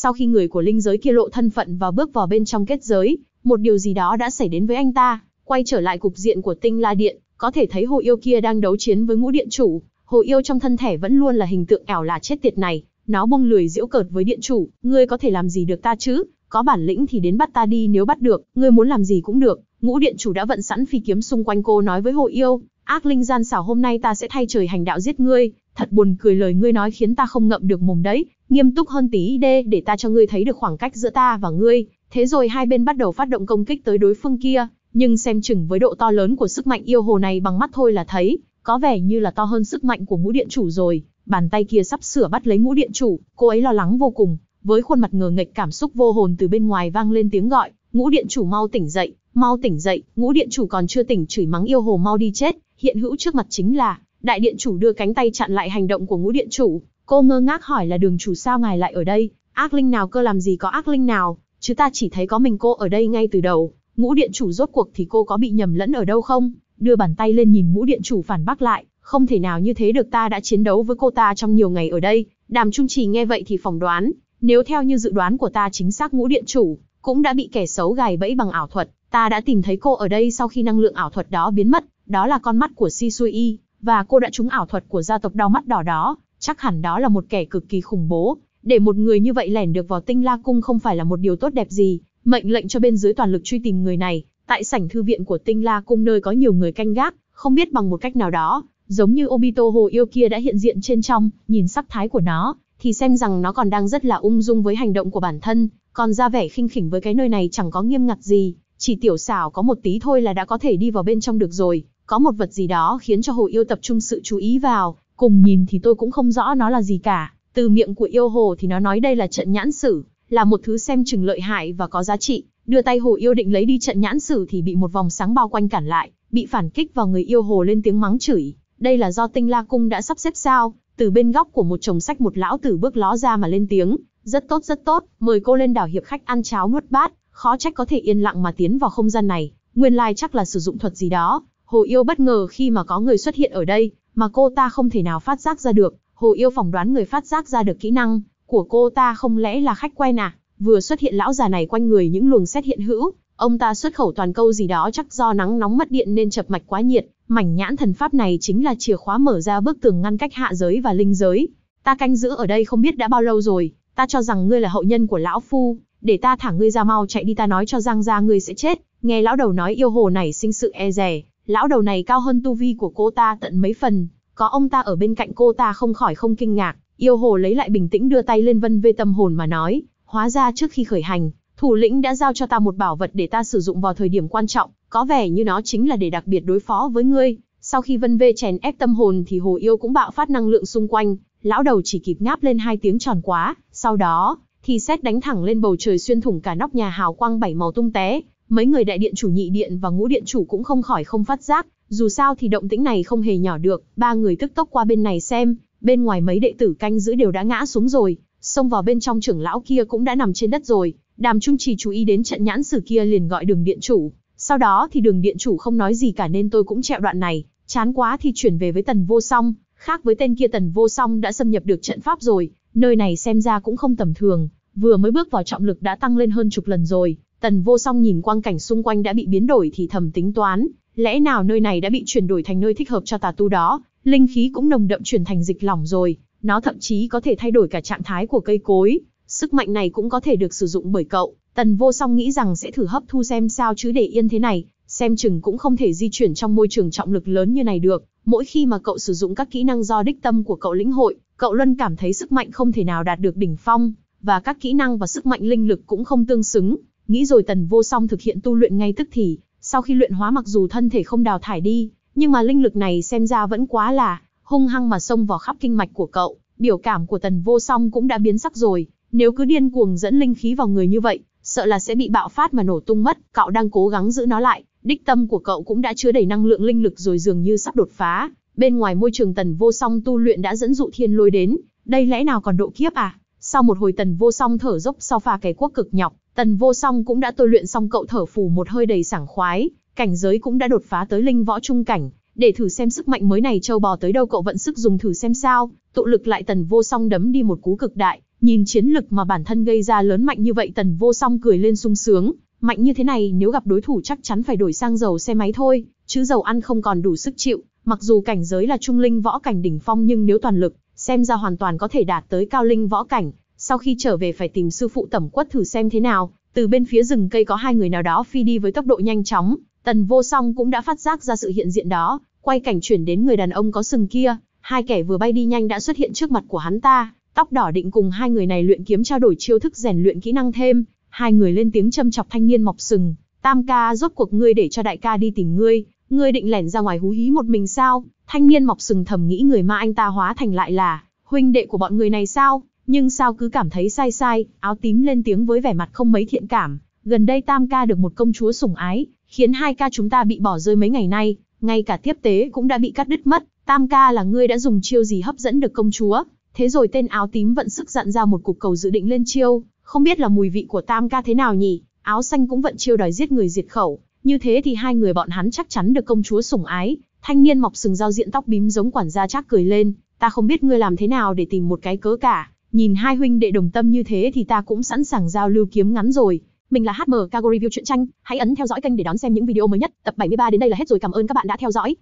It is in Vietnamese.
Sau khi người của linh giới kia lộ thân phận và bước vào bên trong kết giới, một điều gì đó đã xảy đến với anh ta, quay trở lại cục diện của tinh la điện, có thể thấy hồ yêu kia đang đấu chiến với ngũ điện chủ, hồ yêu trong thân thể vẫn luôn là hình tượng ẻo là chết tiệt này, nó bông lười giễu cợt với điện chủ, ngươi có thể làm gì được ta chứ, có bản lĩnh thì đến bắt ta đi nếu bắt được, ngươi muốn làm gì cũng được. Ngũ điện chủ đã vận sẵn phi kiếm xung quanh cô nói với hồ yêu, ác linh gian xảo hôm nay ta sẽ thay trời hành đạo giết ngươi, thật buồn cười lời ngươi nói khiến ta không ngậm được mồm đấy, nghiêm túc hơn tí đi để ta cho ngươi thấy được khoảng cách giữa ta và ngươi. Thế rồi hai bên bắt đầu phát động công kích tới đối phương kia, nhưng xem chừng với độ to lớn của sức mạnh yêu hồ này bằng mắt thôi là thấy, có vẻ như là to hơn sức mạnh của ngũ điện chủ rồi. Bàn tay kia sắp sửa bắt lấy ngũ điện chủ, cô ấy lo lắng vô cùng, với khuôn mặt ngờ nghệch cảm xúc vô hồn từ bên ngoài vang lên tiếng gọi, ngũ điện chủ mau tỉnh dậy, mau tỉnh dậy, ngũ điện chủ còn chưa tỉnh chửi mắng yêu hồ mau đi chết, hiện hữu trước mặt chính là Đại điện chủ đưa cánh tay chặn lại hành động của ngũ điện chủ, cô ngơ ngác hỏi là đường chủ sao ngài lại ở đây, ác linh nào cơ làm gì có ác linh nào, chứ ta chỉ thấy có mình cô ở đây ngay từ đầu, ngũ điện chủ rốt cuộc thì cô có bị nhầm lẫn ở đâu không? Đưa bàn tay lên nhìn ngũ điện chủ phản bác lại, không thể nào như thế được ta đã chiến đấu với cô ta trong nhiều ngày ở đây, đàm trung trì nghe vậy thì phỏng đoán, nếu theo như dự đoán của ta chính xác ngũ điện chủ, cũng đã bị kẻ xấu gài bẫy bằng ảo thuật, ta đã tìm thấy cô ở đây sau khi năng lượng ảo thuật đó biến mất, đó là con mắt của Si Sui Y, và cô đã trúng ảo thuật của gia tộc đau mắt đỏ đó, chắc hẳn đó là một kẻ cực kỳ khủng bố, để một người như vậy lẻn được vào Tinh La cung không phải là một điều tốt đẹp gì, mệnh lệnh cho bên dưới toàn lực truy tìm người này, tại sảnh thư viện của Tinh La cung nơi có nhiều người canh gác, không biết bằng một cách nào đó, giống như Obito hồ yêu kia đã hiện diện trên trong, nhìn sắc thái của nó, thì xem rằng nó còn đang rất là ung dung với hành động của bản thân, còn ra vẻ khinh khỉnh với cái nơi này chẳng có nghiêm ngặt gì, chỉ tiểu xảo có một tí thôi là đã có thể đi vào bên trong được rồi, có một vật gì đó khiến cho hồ yêu tập trung sự chú ý vào, cùng nhìn thì tôi cũng không rõ nó là gì cả. Từ miệng của yêu hồ thì nó nói đây là trận nhãn sử, là một thứ xem chừng lợi hại và có giá trị. Đưa tay hồ yêu định lấy đi trận nhãn sử thì bị một vòng sáng bao quanh cản lại, bị phản kích vào người yêu hồ lên tiếng mắng chửi. Đây là do tinh la cung đã sắp xếp sao, từ bên góc của một chồng sách một lão tử bước ló ra mà lên tiếng. Rất tốt rất tốt, mời cô lên đảo hiệp khách ăn cháo nuốt bát, khó trách có thể yên lặng mà tiến vào không gian này, nguyên lai like chắc là sử dụng thuật gì đó, Hồ Yêu bất ngờ khi mà có người xuất hiện ở đây, mà cô ta không thể nào phát giác ra được. Hồ Yêu phỏng đoán người phát giác ra được kỹ năng của cô ta không lẽ là khách quen à? Vừa xuất hiện lão già này quanh người những luồng xét hiện hữu, ông ta xuất khẩu toàn câu gì đó chắc do nắng nóng mất điện nên chập mạch quá nhiệt. Mảnh nhãn thần pháp này chính là chìa khóa mở ra bức tường ngăn cách hạ giới và linh giới. Ta canh giữ ở đây không biết đã bao lâu rồi, ta cho rằng ngươi là hậu nhân của lão phu, để ta thả ngươi ra mau chạy đi ta nói cho Giang gia ngươi sẽ chết. Nghe lão đầu nói yêu hồ này sinh sự e dè, lão đầu này cao hơn tu vi của cô ta tận mấy phần, có ông ta ở bên cạnh cô ta không khỏi không kinh ngạc, yêu hồ lấy lại bình tĩnh đưa tay lên vân vê tâm hồn mà nói, hóa ra trước khi khởi hành, thủ lĩnh đã giao cho ta một bảo vật để ta sử dụng vào thời điểm quan trọng, có vẻ như nó chính là để đặc biệt đối phó với ngươi. Sau khi vân vê chèn ép tâm hồn thì hồ yêu cũng bạo phát năng lượng xung quanh, lão đầu chỉ kịp ngáp lên hai tiếng tròn quá, sau đó, thì xét đánh thẳng lên bầu trời xuyên thủng cả nóc nhà hào quang bảy màu tung té, mấy người đại điện chủ nhị điện và ngũ điện chủ cũng không khỏi không phát giác, dù sao thì động tĩnh này không hề nhỏ được, ba người tức tốc qua bên này xem, bên ngoài mấy đệ tử canh giữ đều đã ngã xuống rồi, xông vào bên trong trưởng lão kia cũng đã nằm trên đất rồi, đàm trung trì chú ý đến trận nhãn sử kia liền gọi đường điện chủ, sau đó thì đường điện chủ không nói gì cả nên tôi cũng trẹo đoạn này, chán quá thì chuyển về với tần vô song, khác với tên kia tần vô song đã xâm nhập được trận pháp rồi, nơi này xem ra cũng không tầm thường, vừa mới bước vào trọng lực đã tăng lên hơn chục lần rồi, Tần vô song nhìn quang cảnh xung quanh đã bị biến đổi thì thầm tính toán, lẽ nào nơi này đã bị chuyển đổi thành nơi thích hợp cho tà tu đó, linh khí cũng nồng đậm chuyển thành dịch lỏng rồi, nó thậm chí có thể thay đổi cả trạng thái của cây cối, sức mạnh này cũng có thể được sử dụng bởi cậu. Tần vô song nghĩ rằng sẽ thử hấp thu xem sao chứ để yên thế này, xem chừng cũng không thể di chuyển trong môi trường trọng lực lớn như này được. Mỗi khi mà cậu sử dụng các kỹ năng do đích tâm của cậu lĩnh hội, cậu luôn cảm thấy sức mạnh không thể nào đạt được đỉnh phong, và các kỹ năng và sức mạnh linh lực cũng không tương xứng. Nghĩ rồi tần vô song thực hiện tu luyện ngay tức thì, sau khi luyện hóa mặc dù thân thể không đào thải đi, nhưng mà linh lực này xem ra vẫn quá là hung hăng mà xông vào khắp kinh mạch của cậu, biểu cảm của tần vô song cũng đã biến sắc rồi, nếu cứ điên cuồng dẫn linh khí vào người như vậy, sợ là sẽ bị bạo phát mà nổ tung mất, cậu đang cố gắng giữ nó lại, đích tâm của cậu cũng đã chứa đầy năng lượng linh lực rồi dường như sắp đột phá, bên ngoài môi trường tần vô song tu luyện đã dẫn dụ thiên lôi đến, đây lẽ nào còn độ kiếp à? Sau một hồi tần vô song thở dốc sau pha cái quốc cực nhọc, tần vô song cũng đã tôi luyện xong cậu thở phù một hơi đầy sảng khoái, cảnh giới cũng đã đột phá tới linh võ trung cảnh, để thử xem sức mạnh mới này châu bò tới đâu cậu vận sức dùng thử xem sao, tụ lực lại tần vô song đấm đi một cú cực đại, nhìn chiến lực mà bản thân gây ra lớn mạnh như vậy tần vô song cười lên sung sướng, mạnh như thế này nếu gặp đối thủ chắc chắn phải đổi sang dầu xe máy thôi, chứ dầu ăn không còn đủ sức chịu, mặc dù cảnh giới là trung linh võ cảnh đỉnh phong nhưng nếu toàn lực, xem ra hoàn toàn có thể đạt tới cao linh võ cảnh, sau khi trở về phải tìm sư phụ tẩm quất thử xem thế nào. Từ bên phía rừng cây có hai người nào đó phi đi với tốc độ nhanh chóng, tần vô song cũng đã phát giác ra sự hiện diện đó, quay cảnh chuyển đến người đàn ông có sừng kia, hai kẻ vừa bay đi nhanh đã xuất hiện trước mặt của hắn ta, tóc đỏ định cùng hai người này luyện kiếm trao đổi chiêu thức rèn luyện kỹ năng thêm, hai người lên tiếng châm chọc thanh niên mọc sừng, tam ca rốt cuộc ngươi để cho đại ca đi tìm ngươi, Ngươi định lẻn ra ngoài hú hí một mình sao? Thanh niên mọc sừng thầm nghĩ người ma anh ta hóa thành lại là huynh đệ của bọn người này sao? Nhưng sao cứ cảm thấy sai sai, áo tím lên tiếng với vẻ mặt không mấy thiện cảm. Gần đây tam ca được một công chúa sủng ái, khiến hai ca chúng ta bị bỏ rơi mấy ngày nay, ngay cả tiếp tế cũng đã bị cắt đứt mất. Tam ca là ngươi đã dùng chiêu gì hấp dẫn được công chúa? Thế rồi tên áo tím vận sức dặn ra một cục cầu dự định lên chiêu, không biết là mùi vị của tam ca thế nào nhỉ? Áo xanh cũng vận chiêu đòi giết người diệt khẩu, như thế thì hai người bọn hắn chắc chắn được công chúa sủng ái. Thanh niên mọc sừng giao diện tóc bím giống quản gia chắc cười lên, ta không biết ngươi làm thế nào để tìm một cái cớ cả. Nhìn hai huynh đệ đồng tâm như thế thì ta cũng sẵn sàng giao lưu kiếm ngắn rồi. Mình là HM Cago Review truyện tranh, hãy ấn theo dõi kênh để đón xem những video mới nhất. Tập 73 đến đây là hết rồi, cảm ơn các bạn đã theo dõi.